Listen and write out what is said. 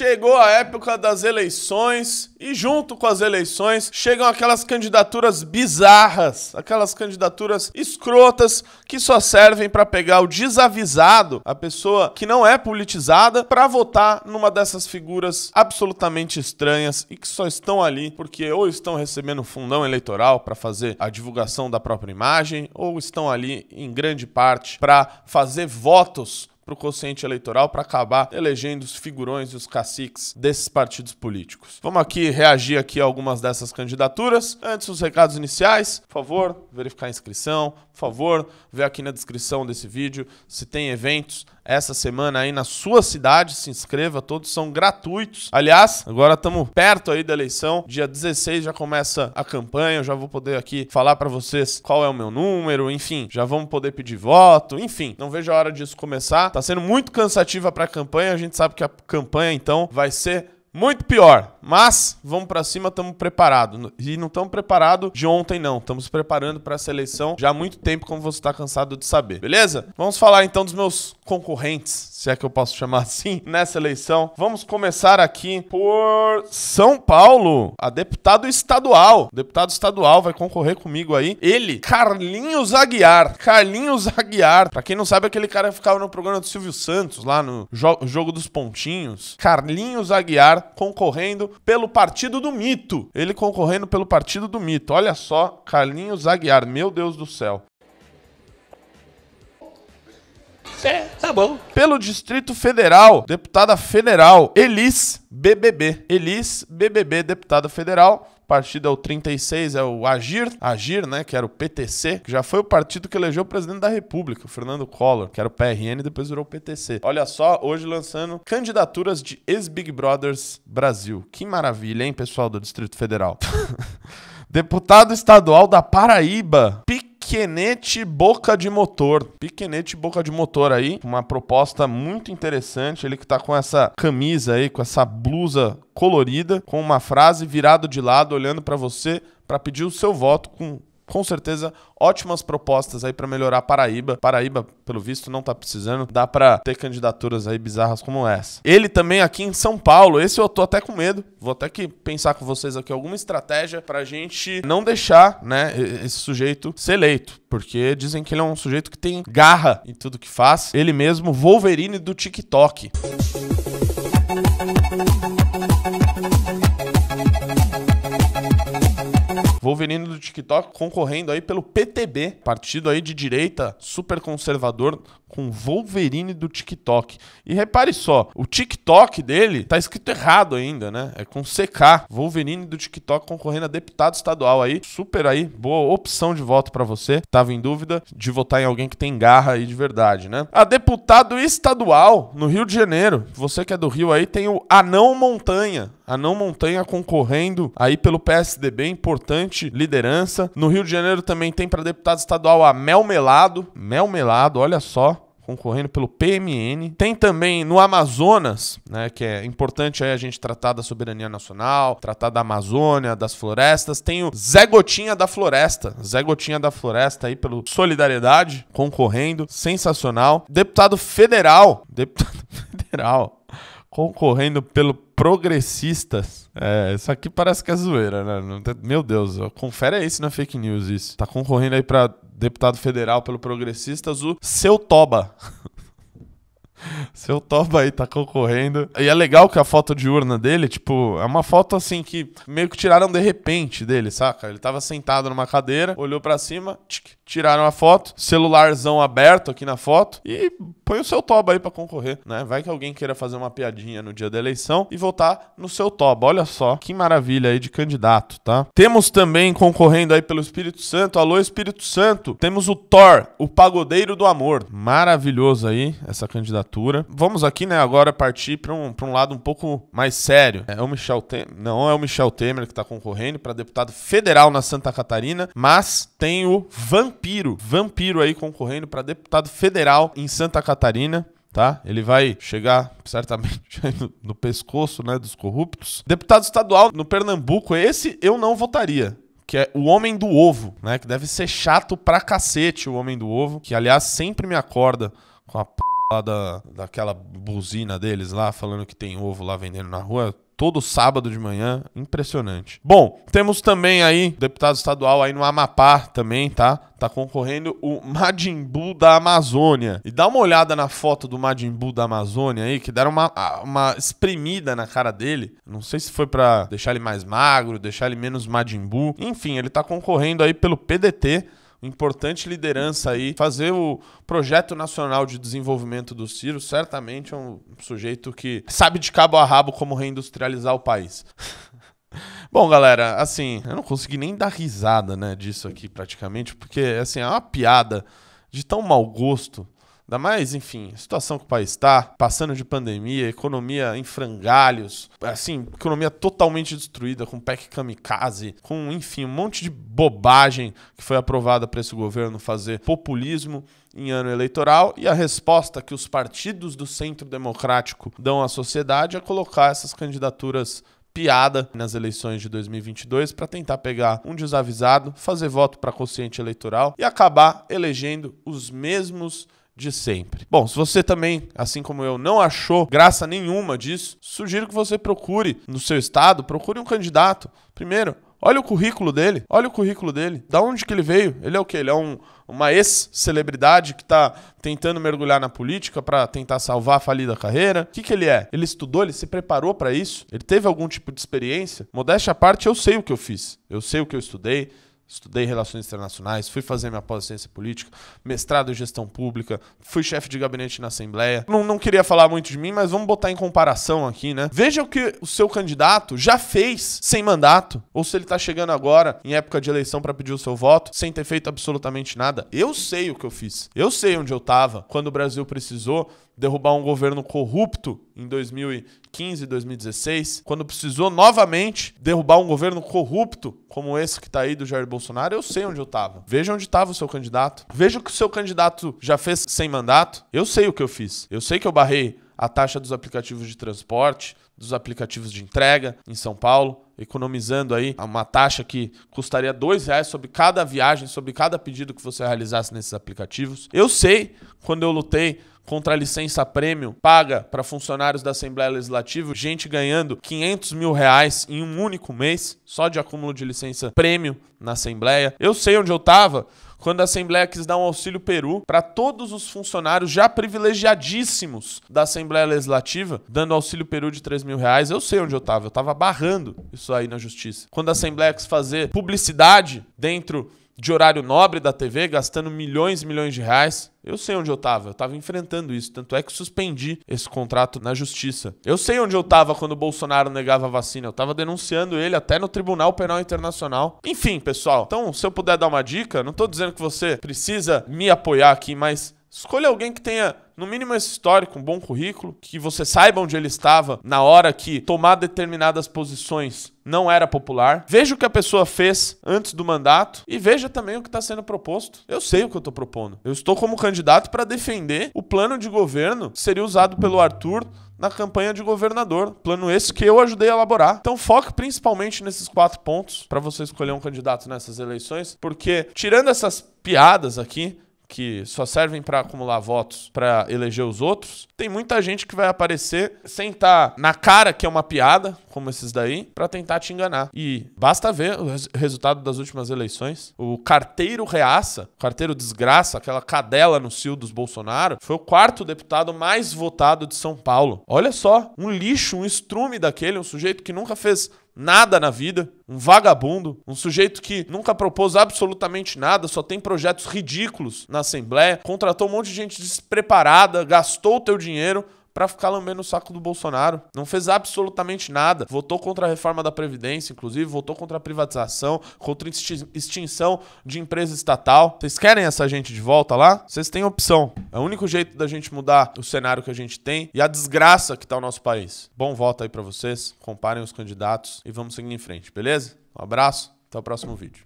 Chegou a época das eleições e, junto com as eleições, chegam aquelas candidaturas bizarras, aquelas candidaturas escrotas que só servem para pegar o desavisado, a pessoa que não é politizada, para votar numa dessas figuras absolutamente estranhas e que só estão ali porque ou estão recebendo fundão eleitoral para fazer a divulgação da própria imagem, ou estão ali em grande parte para fazer votos para o quociente eleitoral para acabar elegendo os figurões e os caciques desses partidos políticos. Vamos aqui reagir aqui a algumas dessas candidaturas. Antes, os recados iniciais, por favor, verificar a inscrição, favor, vê aqui na descrição desse vídeo se tem eventos essa semana aí na sua cidade, se inscreva, todos são gratuitos. Aliás, agora estamos perto aí da eleição, dia 16 já começa a campanha, eu já vou poder aqui falar para vocês qual é o meu número, enfim, já vamos poder pedir voto, enfim, não vejo a hora disso começar. Tá sendo muito cansativa para a campanha, a gente sabe que a campanha então vai ser muito pior, mas vamos para cima, estamos preparados. E não estamos preparados de ontem, não. Estamos preparando para a seleção já há muito tempo, como você está cansado de saber, beleza? Vamos falar então dos meus concorrentes, se é que eu posso chamar assim, nessa eleição. Vamos começar aqui por São Paulo, a deputado estadual. O deputado estadual vai concorrer comigo aí. Ele, Carlinhos Aguiar. Carlinhos Aguiar. Para quem não sabe, aquele cara que ficava no programa do Silvio Santos, lá no jo Jogo dos Pontinhos. Carlinhos Aguiar concorrendo pelo Partido do Mito. Ele concorrendo pelo Partido do Mito. Olha só, Carlinhos Aguiar, meu Deus do céu. É, tá bom. Pelo Distrito Federal, deputada federal Elis BBB. Elis BBB, deputada federal. Partido é o 36, é o Agir, Agir, né, que era o PTC, que já foi o partido que elegeu o presidente da República, o Fernando Collor, que era o PRN, depois virou o PTC. Olha só, hoje lançando candidaturas de ex-Big Brothers Brasil. Que maravilha, hein, pessoal do Distrito Federal. Deputado estadual da Paraíba, Pique Piquenete Boca de Motor. Piquenete Boca de Motor aí, uma proposta muito interessante. Ele que tá com essa camisa aí, com essa blusa colorida, com uma frase virado de lado, olhando para você para pedir o seu voto com com certeza ótimas propostas aí para melhorar a Paraíba. Paraíba, pelo visto, não tá precisando, dá para ter candidaturas aí bizarras como essa. Ele também aqui em São Paulo, esse eu tô até com medo, vou até que pensar com vocês aqui alguma estratégia pra gente não deixar, né, esse sujeito ser eleito, porque dizem que ele é um sujeito que tem garra em tudo que faz. Ele mesmo, Wolverine do TikTok. Música Wolverine do TikTok concorrendo aí pelo PTB, partido aí de direita super conservador com Wolverine do TikTok. E repare só, o TikTok dele tá escrito errado ainda, né? É com CK. Wolverine do TikTok concorrendo a deputado estadual aí. Super aí, boa opção de voto para você. Tava em dúvida de votar em alguém que tem garra aí de verdade, né? A deputado estadual no Rio de Janeiro. Você que é do Rio aí tem o Anão Montanha. Anão Montanha concorrendo aí pelo PSDB, importante liderança. No Rio de Janeiro também tem para deputado estadual a Mel Melado. Mel Melado, olha só, concorrendo pelo PMN. Tem também no Amazonas, né, que é importante aí a gente tratar da soberania nacional, tratar da Amazônia, das florestas. Tem o Zé Gotinha da Floresta, Zé Gotinha da Floresta aí pelo Solidariedade, concorrendo, sensacional. Deputado federal, deputado federal, concorrendo pelo Progressistas. É, isso aqui parece que é zoeira, né? Meu Deus, confere aí se não é fake news isso. Tá concorrendo aí pra deputado federal pelo Progressistas, o Seu Toba. Seu Toba aí tá concorrendo. E é legal que a foto de urna dele, tipo, é uma foto assim que meio que tiraram de repente dele, saca? Ele tava sentado numa cadeira, olhou para cima, tchic, tiraram a foto, celularzão aberto aqui na foto e põe o seu toba aí para concorrer, né? Vai que alguém queira fazer uma piadinha no dia da eleição e votar no seu toba. Olha só, que maravilha aí de candidato, tá? Temos também concorrendo aí pelo Espírito Santo, alô Espírito Santo, temos o Thor, o pagodeiro do amor. Maravilhoso aí essa candidatura. Vamos aqui, né, agora partir para um, pra um lado um pouco mais sério. É o Michel Temer, não é o Michel Temer que tá concorrendo para deputado federal na Santa Catarina, mas tem o Van Vampiro. Vampiro aí concorrendo para deputado federal em Santa Catarina tá? Ele vai chegar certamente no, no, pescoço, né, dos corruptos. Deputado estadual no Pernambuco, esse eu não votaria. Que é o Homem do Ovo, né? Que deve ser chato pra cacete o Homem do Ovo. Que, aliás, sempre me acorda com a p da, daquela buzina deles lá, falando que tem ovo lá vendendo na rua todo sábado de manhã. Impressionante. Bom, temos também aí deputado estadual aí no Amapá também, tá? Tá concorrendo o Majin Buu da Amazônia. E dá uma olhada na foto do Majin Buu da Amazônia aí, que deram uma, uma espremida na cara dele. Não sei se foi para deixar ele mais magro, deixar ele menos Majin Buu. Enfim, ele tá concorrendo aí pelo PDT importante liderança aí, fazer o projeto nacional de desenvolvimento do Ciro, certamente é um sujeito que sabe de cabo a rabo como reindustrializar o país. Bom, galera, assim, eu não consegui nem dar risada, né, disso aqui praticamente, porque assim, é uma piada de tão mau gosto. Ainda mais, enfim, a situação que o país está, passando de pandemia, economia em frangalhos, assim, economia totalmente destruída, com PEC kamikaze, com, enfim, um monte de bobagem que foi aprovada para esse governo fazer populismo em ano eleitoral e a resposta que os partidos do centro democrático dão à sociedade é colocar essas candidaturas piada nas eleições de 2022 para tentar pegar um desavisado, fazer voto para consciente eleitoral e acabar elegendo os mesmos de sempre. Bom, se você também, assim como eu, não achou graça nenhuma disso, sugiro que você procure no seu estado, procure um candidato. Primeiro, Olha o currículo dele, olha o currículo dele. Da onde que ele veio? Ele é o quê? Ele é um, uma ex-celebridade que está tentando mergulhar na política para tentar salvar a falida carreira. O que que ele é? Ele estudou, ele se preparou para isso? Ele teve algum tipo de experiência? Modéstia à parte, eu sei o que eu fiz. Eu sei o que eu estudei, Estudei Relações Internacionais, fui fazer minha pós ciência política, mestrado em Gestão Pública, fui chefe de gabinete na Assembleia. Não, não queria falar muito de mim, mas vamos botar em comparação aqui, né? Veja o que o seu candidato já fez sem mandato, ou se ele tá chegando agora em época de eleição para pedir o seu voto, sem ter feito absolutamente nada. Eu sei o que eu fiz. Eu sei onde eu tava quando o Brasil precisou derrubar um governo corrupto em 2015, 2016, quando precisou novamente derrubar um governo corrupto como esse que está aí do Jair Bolsonaro, eu sei onde eu estava. Veja onde estava o seu candidato. Veja o que o seu candidato já fez sem mandato. Eu sei o que eu fiz. Eu sei que eu barrei a taxa dos aplicativos de transporte, dos aplicativos de entrega em São Paulo economizando aí uma taxa que custaria dois reais sobre cada viagem, sobre cada pedido que você realizasse nesses aplicativos. Eu sei, quando eu lutei contra a licença prêmio paga para funcionários da Assembleia Legislativa, gente ganhando 500 mil reais em um único mês, só de acúmulo de licença prêmio na Assembleia. Eu sei onde eu estava quando a Assembleia quis dar um auxílio Peru para todos os funcionários já privilegiadíssimos da Assembleia Legislativa, dando auxílio Peru de 3 mil reais. Eu sei onde eu tava, eu tava barrando isso aí na justiça. Quando a Assembleia quis fazer publicidade dentro de horário nobre da TV, gastando milhões e milhões de reais. Eu sei onde eu tava, eu tava enfrentando isso, tanto é que suspendi esse contrato na justiça. Eu sei onde eu tava quando o Bolsonaro negava a vacina, eu tava denunciando ele até no Tribunal Penal Internacional. Enfim, pessoal, então se eu puder dar uma dica, não tô dizendo que você precisa me apoiar aqui, mas escolha alguém que tenha no mínimo esse histórico, um bom currículo, que você saiba onde ele estava na hora que tomar determinadas posições não era popular. Veja o que a pessoa fez antes do mandato e veja também o que está sendo proposto. Eu sei o que eu estou propondo. Eu estou como candidato para defender o plano de governo que seria usado pelo Arthur na campanha de governador. Plano esse que eu ajudei a elaborar. Então foque principalmente nesses quatro pontos para você escolher um candidato nessas eleições, porque tirando essas piadas aqui, que só servem para acumular votos para eleger os outros, tem muita gente que vai aparecer sem estar tá na cara que é uma piada, como esses daí, para tentar te enganar. E basta ver o res resultado das últimas eleições. O carteiro reaça, o carteiro desgraça, aquela cadela no cio dos Bolsonaro, foi o quarto deputado mais votado de São Paulo. Olha só, um lixo, um estrume daquele, um sujeito que nunca fez nada na vida, um vagabundo, um sujeito que nunca propôs absolutamente nada, só tem projetos ridículos na Assembleia, contratou um monte de gente despreparada, gastou o teu dinheiro para ficar lambendo o saco do Bolsonaro. Não fez absolutamente nada. Votou contra a reforma da Previdência, inclusive, votou contra a privatização, contra a extinção de empresa estatal. Vocês querem essa gente de volta lá? Vocês têm opção. É o único jeito da gente mudar o cenário que a gente tem e a desgraça que tá o nosso país. Bom voto aí para vocês, comparem os candidatos e vamos seguir em frente, beleza? Um abraço, até o próximo vídeo.